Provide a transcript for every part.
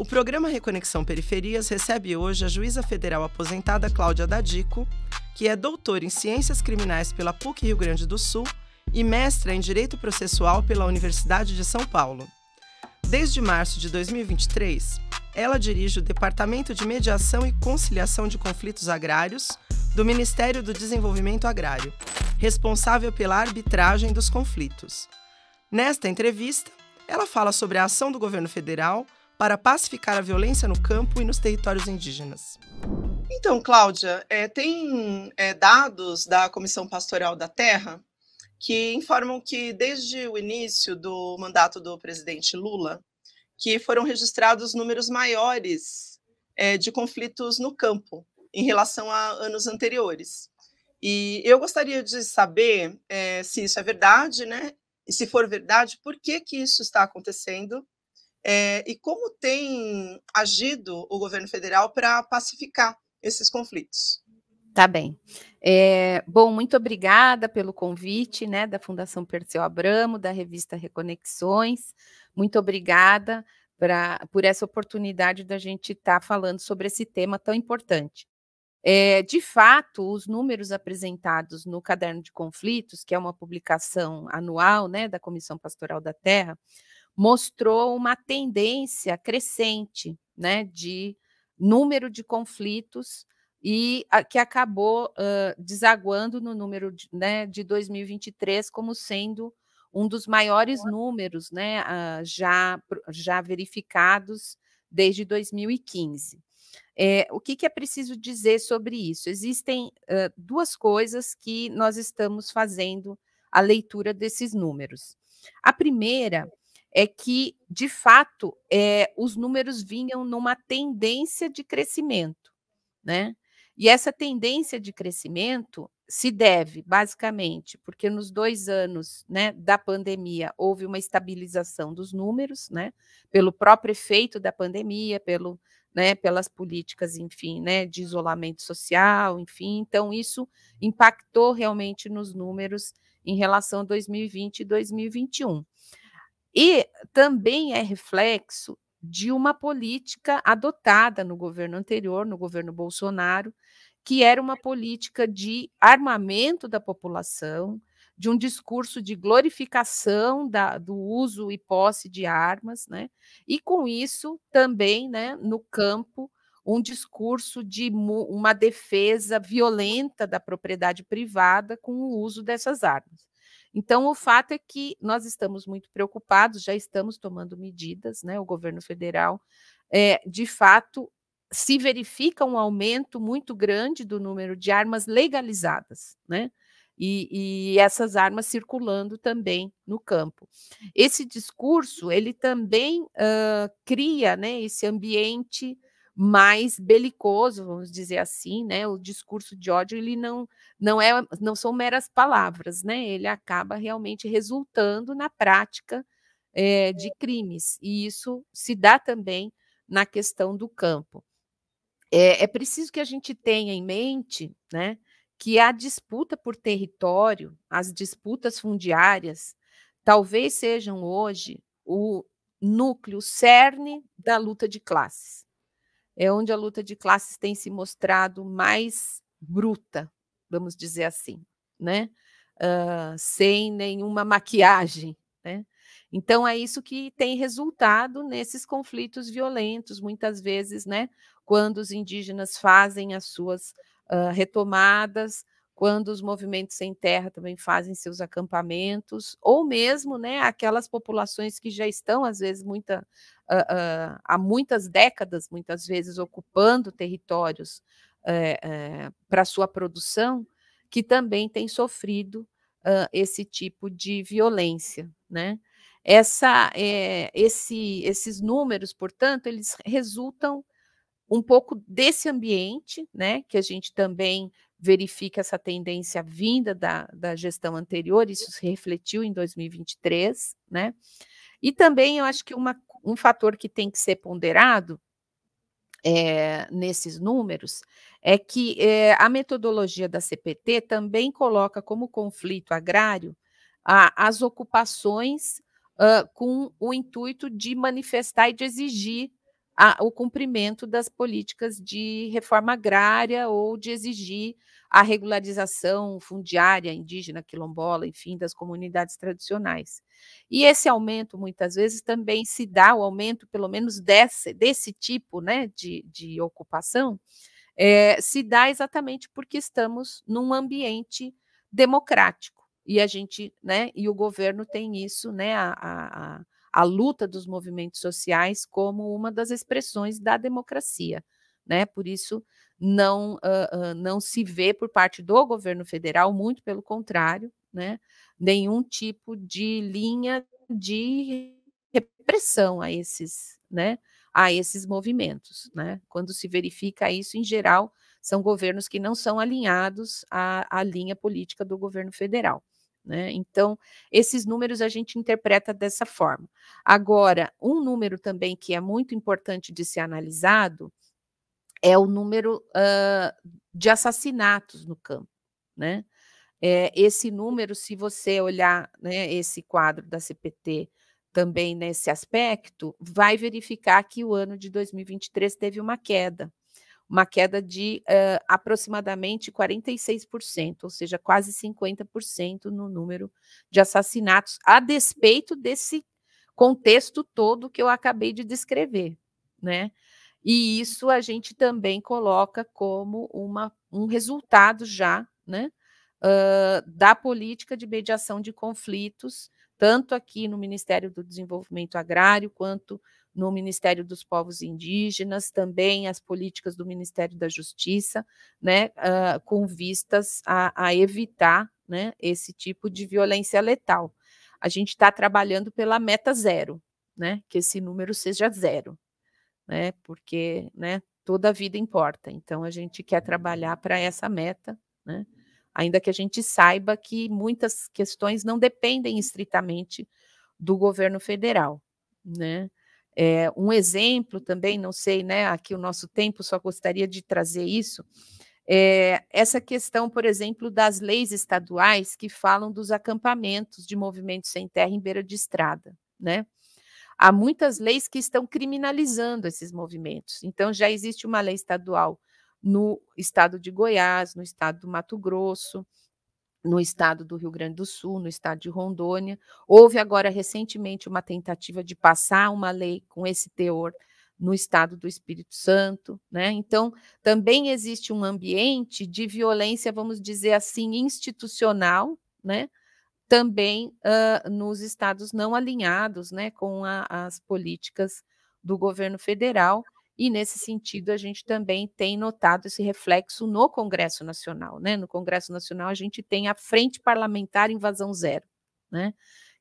O programa Reconexão Periferias recebe hoje a juíza federal aposentada Cláudia Dadico, que é doutora em Ciências Criminais pela PUC Rio Grande do Sul e mestra em Direito Processual pela Universidade de São Paulo. Desde março de 2023, ela dirige o Departamento de Mediação e Conciliação de Conflitos Agrários do Ministério do Desenvolvimento Agrário, responsável pela arbitragem dos conflitos. Nesta entrevista, ela fala sobre a ação do governo federal para pacificar a violência no campo e nos territórios indígenas. Então, Cláudia, é, tem é, dados da Comissão Pastoral da Terra que informam que, desde o início do mandato do presidente Lula, que foram registrados números maiores é, de conflitos no campo em relação a anos anteriores. E eu gostaria de saber é, se isso é verdade, né? E se for verdade, por que, que isso está acontecendo? É, e como tem agido o governo federal para pacificar esses conflitos? Tá bem. É, bom, muito obrigada pelo convite, né, da Fundação Perseu Abramo, da revista Reconexões. Muito obrigada pra, por essa oportunidade da gente estar tá falando sobre esse tema tão importante. É, de fato, os números apresentados no Caderno de Conflitos, que é uma publicação anual né, da Comissão Pastoral da Terra, mostrou uma tendência crescente né, de número de conflitos e a, que acabou uh, desaguando no número de, né, de 2023 como sendo um dos maiores números né, uh, já, já verificados desde 2015. É, o que, que, é preciso dizer sobre isso? Existem uh, duas coisas que nós estamos fazendo a leitura desses números. A primeira é que, de fato, é, os números vinham numa tendência de crescimento, né? E essa tendência de crescimento se deve, basicamente, porque nos dois anos né, da pandemia houve uma estabilização dos números, né, pelo próprio efeito da pandemia, pelo, né, pelas políticas, enfim, né, de isolamento social, enfim. Então, isso impactou realmente nos números em relação a 2020 e 2021. E também é reflexo de uma política adotada no governo anterior, no governo Bolsonaro, que era uma política de armamento da população, de um discurso de glorificação da, do uso e posse de armas, né? E com isso também, né, no campo, um discurso de uma defesa violenta da propriedade privada com o uso dessas armas. Então, o fato é que nós estamos muito preocupados, já estamos tomando medidas, né? O governo federal, é, de fato, se verifica um aumento muito grande do número de armas legalizadas, né? E, e, essas armas circulando também no campo. Esse discurso ele também uh, cria né, esse ambiente mais belicoso, vamos dizer assim, né? O discurso de ódio ele não não é não são meras palavras, né? Ele acaba realmente resultando na prática eh, é, de crimes e isso se dá também na questão do campo. É, é preciso que a gente tenha em mente, né? Que a disputa por território, as disputas fundiárias, talvez sejam hoje o núcleo, o cerne da luta de classes é onde a luta de classes tem se mostrado mais bruta, vamos dizer assim, né? Uh, sem nenhuma maquiagem, né? Então é isso que tem resultado nesses conflitos violentos, muitas vezes, né? Quando os indígenas fazem as suas uh, retomadas, quando os movimentos sem terra também fazem seus acampamentos, ou mesmo né, aquelas populações que já estão, às vezes, muita, uh, uh, há muitas décadas, muitas vezes, ocupando territórios uh, para sua produção, que também têm sofrido esse tipo de violência. Né? Essa, é, esse, esses números, portanto, eles resultam um pouco desse ambiente, né, que a gente também verifica essa tendência vinda da, da gestão anterior, isso se refletiu em 2023, né? E também eu acho que uma, um fator que tem que ser ponderado é, nesses números é que é, a metodologia da CPT também coloca como conflito agrário a, as ocupações uh, com o intuito de manifestar e de exigir a, o cumprimento das políticas de reforma agrária ou de exigir a regularização fundiária indígena, quilombola, enfim, das comunidades tradicionais. E esse aumento, muitas vezes, também se dá, o aumento, pelo menos desse, desse tipo né, de, de ocupação, é, se dá exatamente porque estamos num ambiente democrático. E a gente, né, e o governo tem isso, né, a, a a luta dos movimentos sociais como uma das expressões da democracia. Né? Por isso, não, uh, uh, não se vê por parte do governo federal, muito pelo contrário, né? nenhum tipo de linha de repressão a esses, né? a esses movimentos. Né? Quando se verifica isso, em geral, são governos que não são alinhados à, à linha política do governo federal. Né? Então, esses números a gente interpreta dessa forma. Agora, um número também que é muito importante de ser analisado é o número uh, de assassinatos no campo. Né? É, esse número, se você olhar né, esse quadro da CPT também nesse aspecto, vai verificar que o ano de 2023 teve uma queda uma queda de uh, aproximadamente 46%, ou seja, quase 50% no número de assassinatos, a despeito desse contexto todo que eu acabei de descrever, né? E isso a gente também coloca como uma, um resultado já, né? Uh, da política de mediação de conflitos, tanto aqui no Ministério do Desenvolvimento Agrário, quanto no Ministério dos Povos Indígenas, também as políticas do Ministério da Justiça, né, uh, com vistas a, a evitar né, esse tipo de violência letal. A gente está trabalhando pela meta zero, né, que esse número seja zero, né, porque né, toda a vida importa. Então, a gente quer trabalhar para essa meta, né, ainda que a gente saiba que muitas questões não dependem estritamente do governo federal, né? É, um exemplo também, não sei, né? Aqui o nosso tempo só gostaria de trazer isso. É, essa questão, por exemplo, das leis estaduais que falam dos acampamentos de movimentos sem terra em beira de estrada, né? Há muitas leis que estão criminalizando esses movimentos. Então, já existe uma lei estadual no estado de Goiás, no estado do Mato Grosso, no estado do Rio Grande do Sul, no estado de Rondônia. Houve agora recentemente uma tentativa de passar uma lei com esse teor no estado do Espírito Santo, né? Então, também existe um ambiente de violência, vamos dizer assim, institucional, né? Também uh, nos estados não alinhados, né, com a, as políticas do governo federal e nesse sentido a gente também tem notado esse reflexo no Congresso Nacional, né? No Congresso Nacional a gente tem a Frente Parlamentar Invasão Zero, né?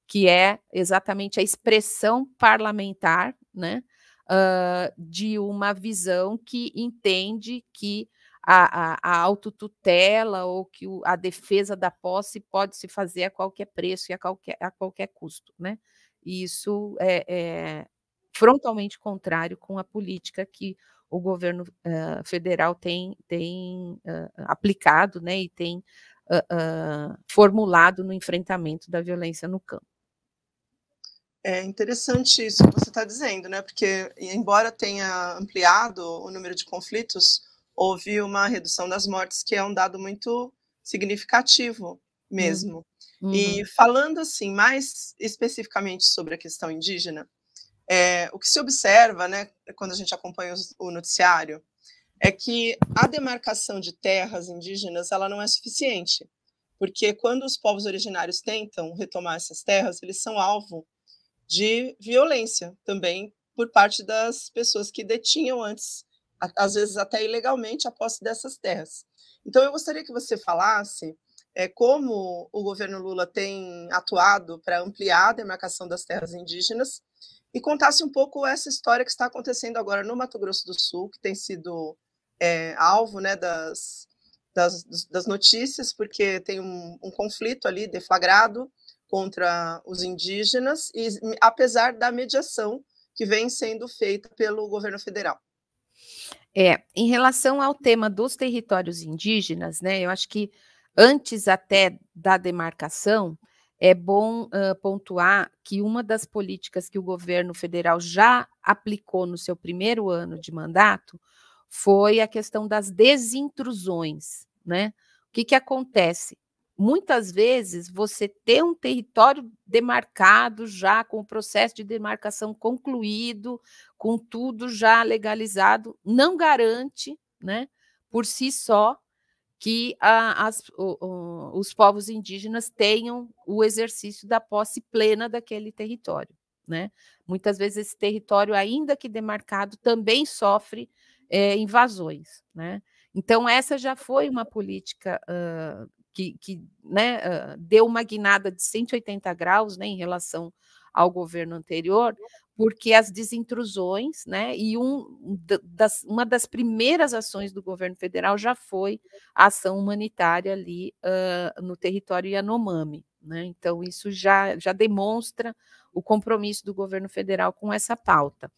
Que é exatamente a expressão parlamentar, né? Uh, de uma visão que entende que a, a, a autotutela ou que o, a defesa da posse pode se fazer a qualquer preço e a qualquer, a qualquer custo, né? E isso é, é frontalmente contrário com a política que o governo uh, federal tem, tem uh, aplicado né, e tem uh, formulado no enfrentamento da violência no campo. É interessante isso que você está dizendo, né? Porque, embora tenha ampliado o número de conflitos, houve uma redução das mortes, que é um dado muito significativo hum. mesmo. Uhum. E falando assim mais especificamente sobre a questão indígena, é, o que se observa, né, quando a gente acompanha o noticiário, é que a demarcação de terras indígenas ela não é suficiente, porque quando os povos originários tentam retomar essas terras, eles são alvo de violência também por parte das pessoas que detinham antes, às vezes até ilegalmente, a posse dessas terras. Então, eu gostaria que você falasse é, como o governo Lula tem atuado para ampliar a demarcação das terras indígenas e contasse um pouco essa história que está acontecendo agora no Mato Grosso do Sul, que tem sido é, alvo né, das, das, das, notícias, porque tem um, um, conflito ali deflagrado contra os indígenas, e apesar da mediação que vem sendo feita pelo governo federal. É, em relação ao tema dos territórios indígenas, né, eu acho que antes até da demarcação, é bom uh, pontuar que uma das políticas que o governo federal já aplicou no seu primeiro ano de mandato foi a questão das desintrusões. Né? O que, que acontece? Muitas vezes você ter um território demarcado já, com o processo de demarcação concluído, com tudo já legalizado, não garante, né, por si só, que a, as, o, o, os povos indígenas tenham o exercício da posse plena daquele território. Né? Muitas vezes esse território, ainda que demarcado, também sofre é, invasões. Né? Então, essa já foi uma política uh, que, que né, uh, deu uma guinada de 180 graus né, em relação ao governo anterior, porque as desintrusões, né, e um, das, uma das primeiras ações do governo federal já foi a ação humanitária ali uh, no território Yanomami. Né? Então, isso já, já demonstra o compromisso do governo federal com essa pauta.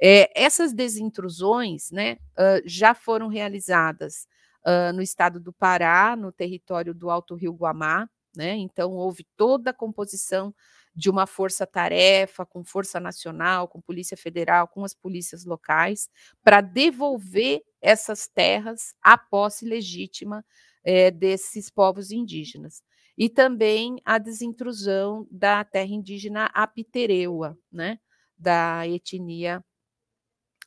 É, essas desintrusões né, uh, já foram realizadas uh, no estado do Pará, no território do Alto Rio Guamá, né? Então houve toda a composição de uma força-tarefa com Força Nacional, com Polícia Federal, com as polícias locais, para devolver essas terras à posse legítima é, desses povos indígenas. E também a desintrusão da terra indígena Apitereua, né? da etnia.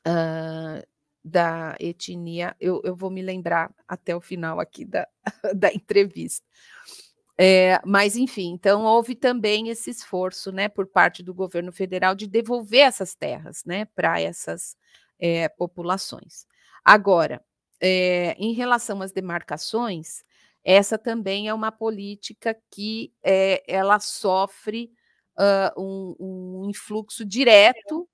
Uh, da etnia, eu, eu vou me lembrar até o final aqui da, da entrevista. É, mas, enfim, então houve também esse esforço né, por parte do governo federal de devolver essas terras né, para essas é, populações. Agora, é, em relação às demarcações, essa também é uma política que eh, ela sofre uh, um, um, influxo direto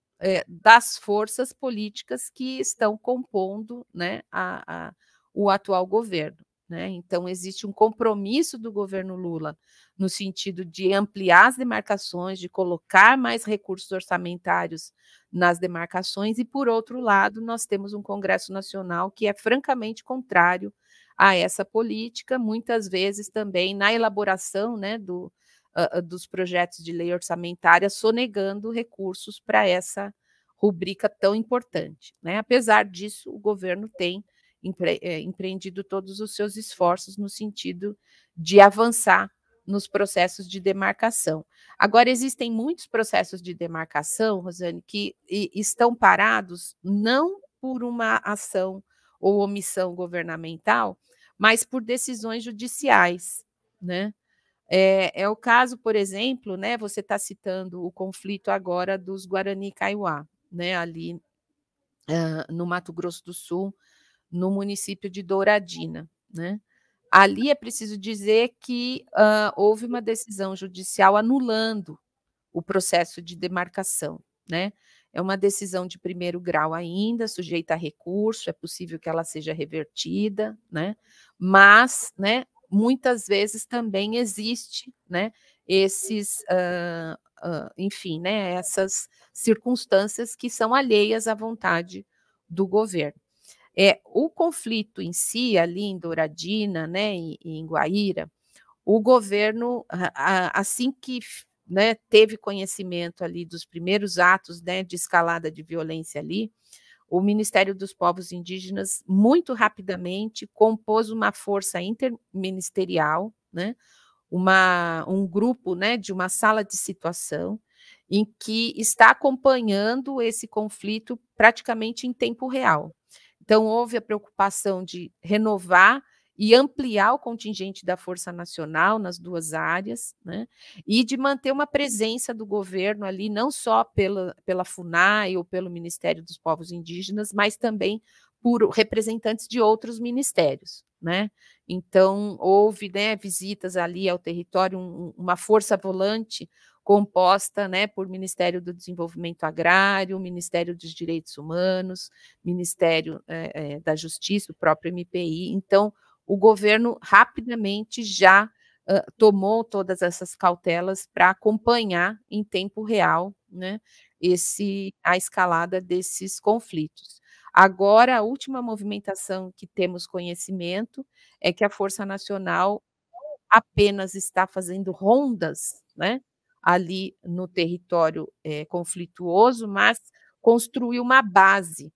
das forças políticas que estão compondo né, a, a, o atual governo. Né? Então, existe um compromisso do governo Lula no sentido de ampliar as demarcações, de colocar mais recursos orçamentários nas demarcações, e, por outro lado, nós temos um Congresso Nacional que é francamente contrário a essa política, muitas vezes também na elaboração né, do, uh, dos projetos de lei orçamentária, sonegando recursos para essa rubrica tão importante. Né? Apesar disso, o governo tem empre, é, empreendido todos os seus esforços no sentido de avançar nos processos de demarcação. Agora, existem muitos processos de demarcação, Rosane, que e, estão parados não por uma ação ou omissão governamental, mas por decisões judiciais, né? É, é o caso, por exemplo, né? Você está citando o conflito agora dos Guarani Kaiowá, né? Ali uh, no Mato Grosso do Sul, no município de Douradina. Né? Ali é preciso dizer que uh, houve uma decisão judicial anulando o processo de demarcação. Né? É uma decisão de primeiro grau ainda, sujeita a recurso, é possível que ela seja revertida, né? mas né, muitas vezes também existe né, esses, uh, uh, enfim, né, essas circunstâncias que são alheias à vontade do governo. É, o conflito em si, ali em Douradina, né, em, em Guaíra, o governo, assim que né, teve conhecimento ali dos primeiros atos né, de escalada de violência ali, o Ministério dos Povos Indígenas muito rapidamente compôs uma força interministerial, né, uma, um grupo né, de uma sala de situação em que está acompanhando esse conflito praticamente em tempo real. Então, houve a preocupação de renovar e ampliar o contingente da Força Nacional nas duas áreas, né? e de manter uma presença do governo ali, não só pela, pela FUNAI ou pelo Ministério dos Povos Indígenas, mas também por representantes de outros ministérios. Né? Então, houve né, visitas ali ao território, um, uma força volante composta né, por Ministério do Desenvolvimento Agrário, Ministério dos Direitos Humanos, Ministério é, é, da Justiça, o próprio MPI. Então, o governo rapidamente já uh, tomou todas essas cautelas para acompanhar em tempo real né, esse, a escalada desses conflitos. Agora, a última movimentação que temos conhecimento é que a Força Nacional apenas está fazendo rondas né, ali no território é, conflituoso, mas construir uma base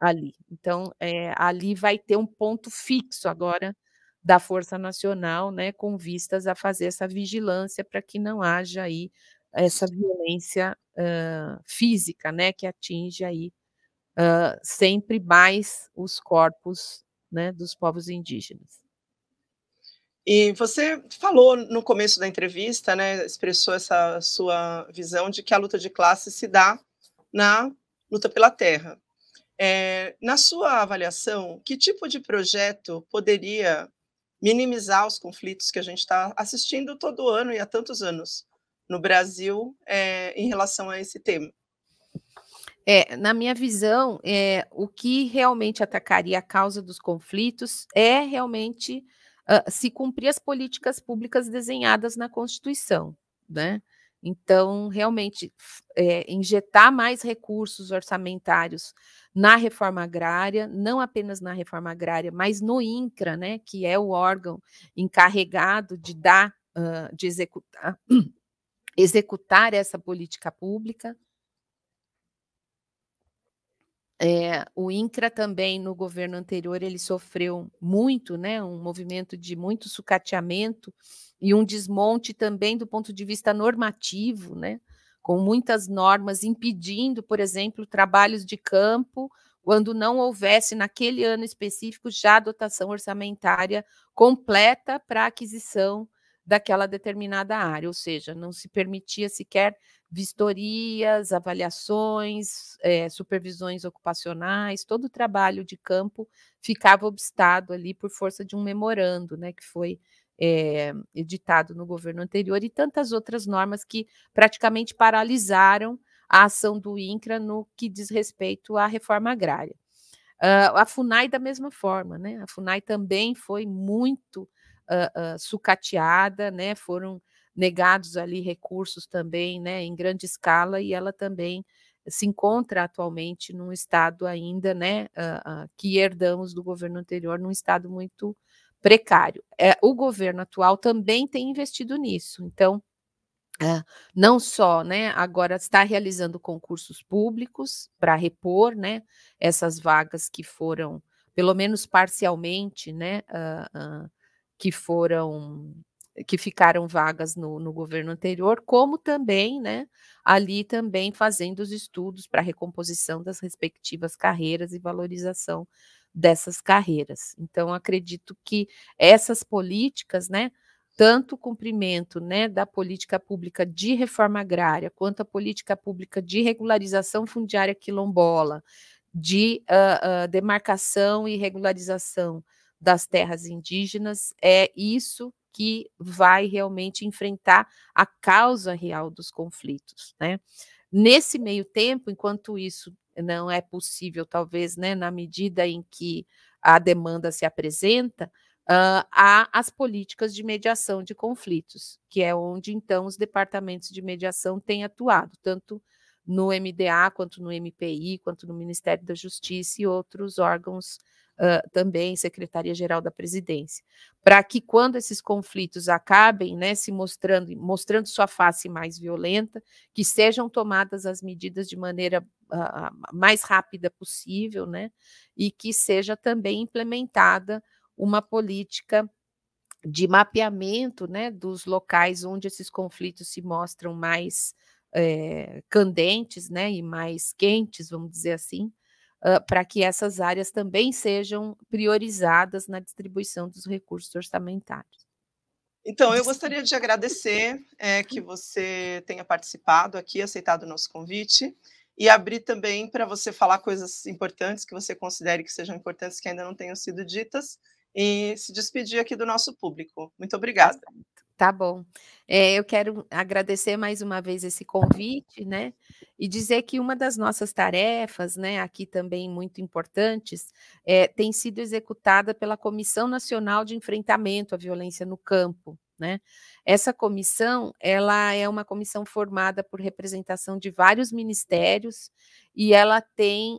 ali. Então, é, ali vai ter um ponto fixo agora da Força Nacional, né, com vistas a fazer essa vigilância para que não haja aí essa violência uh, física, né, que atinge aí uh, sempre mais os corpos, né, dos povos indígenas. E você falou no começo da entrevista, né, expressou essa sua visão de que a luta de classe se dá na luta pela terra. É, na sua avaliação, que tipo de projeto poderia minimizar os conflitos que a gente está assistindo todo ano e há tantos anos no Brasil é, em relação a esse tema? É, na minha visão, é, o que realmente atacaria a causa dos conflitos é realmente se cumprir as políticas públicas desenhadas na Constituição, né? Então, realmente, é, injetar mais recursos orçamentários na reforma agrária, não apenas na reforma agrária, mas no INCRA, né, que é o órgão encarregado de dar, uh, de executar, executar essa política pública, é, o INCRA também, no governo anterior, ele sofreu muito, né, um movimento de muito sucateamento e um desmonte também do ponto de vista normativo, né, com muitas normas impedindo, por exemplo, trabalhos de campo quando não houvesse, naquele ano específico, já dotação orçamentária completa para aquisição daquela determinada área, ou seja, não se permitia sequer vistorias, avaliações, é, supervisões ocupacionais, todo o trabalho de campo ficava obstado ali por força de um memorando, né, que foi é, editado no governo anterior e tantas outras normas que praticamente paralisaram a ação do INCRA no que diz respeito à reforma agrária. Uh, a FUNAI, da mesma forma, né? A FUNAI também foi muito uh, uh, sucateada, né? Foram negados ali recursos também, né? Em grande escala e ela também se encontra atualmente num estado ainda, né? Uh, que herdamos do governo anterior, num estado muito precário. É, o governo atual também tem investido nisso. Então, não só, né, agora está realizando concursos públicos para repor, né, essas vagas que foram, pelo menos parcialmente, né, uh, uh, que foram que ficaram vagas no, no governo anterior, como também, né, ali também fazendo os estudos para recomposição das respectivas carreiras e valorização dessas carreiras. Então, acredito que essas políticas, né, tanto o cumprimento né, da política pública de reforma agrária, quanto a política pública de regularização fundiária quilombola, de uh, uh, demarcação e regularização das terras indígenas, é isso que vai realmente enfrentar a causa real dos conflitos, né? Nesse meio tempo, enquanto isso não é possível, talvez, né, na medida em que a demanda se apresenta, uh, há as políticas de mediação de conflitos, que é onde então os departamentos de mediação têm atuado, tanto no MDA, quanto no MPI, quanto no Ministério da Justiça e outros órgãos uh, também Secretaria-Geral da Presidência, para que quando esses conflitos acabem, né, se mostrando, mostrando sua face mais violenta, que sejam tomadas as medidas de maneira uh, mais rápida possível, né, e que seja também implementada uma política de mapeamento né, dos locais onde esses conflitos se mostram mais é, candentes né, e mais quentes, vamos dizer assim, uh, para que essas áreas também sejam priorizadas na distribuição dos recursos orçamentários. Então, eu gostaria de agradecer é, que você tenha participado aqui, aceitado o nosso convite, e abrir também para você falar coisas importantes que você considere que sejam importantes que ainda não tenham sido ditas, e se despedir aqui do nosso público. Muito obrigada. Tá bom. É, eu quero agradecer mais uma vez esse convite, né? E dizer que uma das nossas tarefas, né, aqui também muito importantes, é, tem sido executada pela Comissão Nacional de Enfrentamento à Violência no Campo, né? Essa comissão ela é uma comissão formada por representação de vários ministérios e ela tem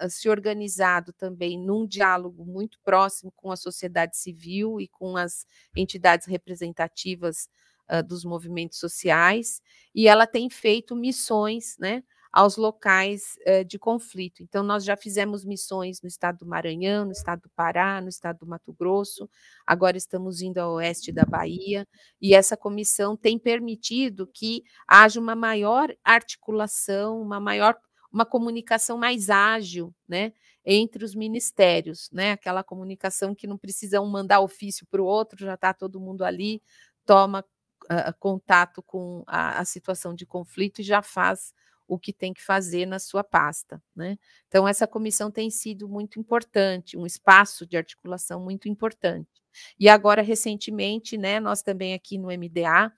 uh, se organizado também num diálogo muito próximo com a sociedade civil e com as entidades representativas uh, dos movimentos sociais, e ela tem feito missões né, aos locais eh, de conflito. Então, nós já fizemos missões no estado do Maranhão, no estado do Pará, no estado do Mato Grosso, agora estamos indo ao oeste da Bahia, e essa comissão tem permitido que haja uma maior articulação, uma maior uma comunicação mais ágil, né, entre os ministérios, né, aquela comunicação que não precisa um mandar ofício para o outro, já está todo mundo ali, toma uh, contato com a, a, situação de conflito e já faz o que tem que fazer na sua pasta. Né? Então, essa comissão tem sido muito importante, um espaço de articulação muito importante. E agora, recentemente, né, nós também aqui no MDA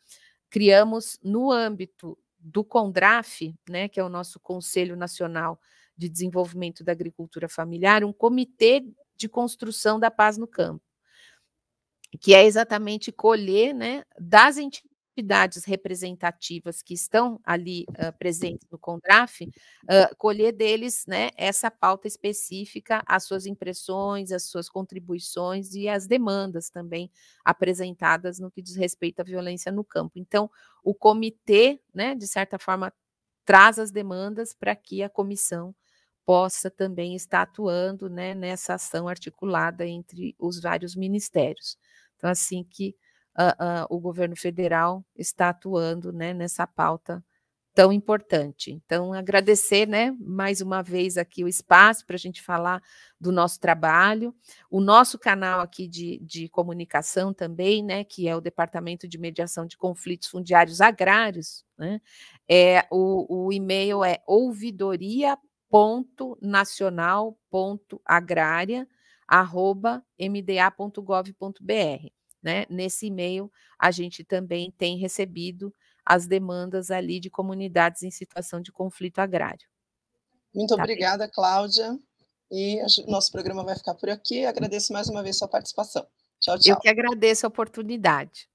criamos, no âmbito do CONDRAF, né, que é o nosso Conselho Nacional de Desenvolvimento da Agricultura Familiar, um comitê de construção da paz no campo, que é exatamente colher né, das entidades entidades representativas que estão ali uh, presentes no CONDRAF, uh, colher deles né, essa pauta específica, as suas impressões, as suas contribuições e as demandas também apresentadas no que diz respeito à violência no campo. Então, o comitê, né, de certa forma, traz as demandas para que a comissão possa também estar atuando né, nessa ação articulada entre os vários ministérios. Então, assim que uh, uh, o governo federal está atuando né, nessa pauta tão importante. Então, agradecer né, mais uma vez aqui o espaço para a gente falar do nosso trabalho, o nosso canal aqui de, de comunicação também, né, que é o Departamento de Mediação de Conflitos Fundiários Agrários. Né, é, o, o e-mail é mda.gov.br né? Nesse e-mail, a gente também tem recebido as demandas ali de comunidades em situação de conflito agrário. Muito tá obrigada, bem? Cláudia. E nosso programa vai ficar por aqui. Agradeço mais uma vez sua participação. Tchau, tchau. Eu que agradeço a oportunidade.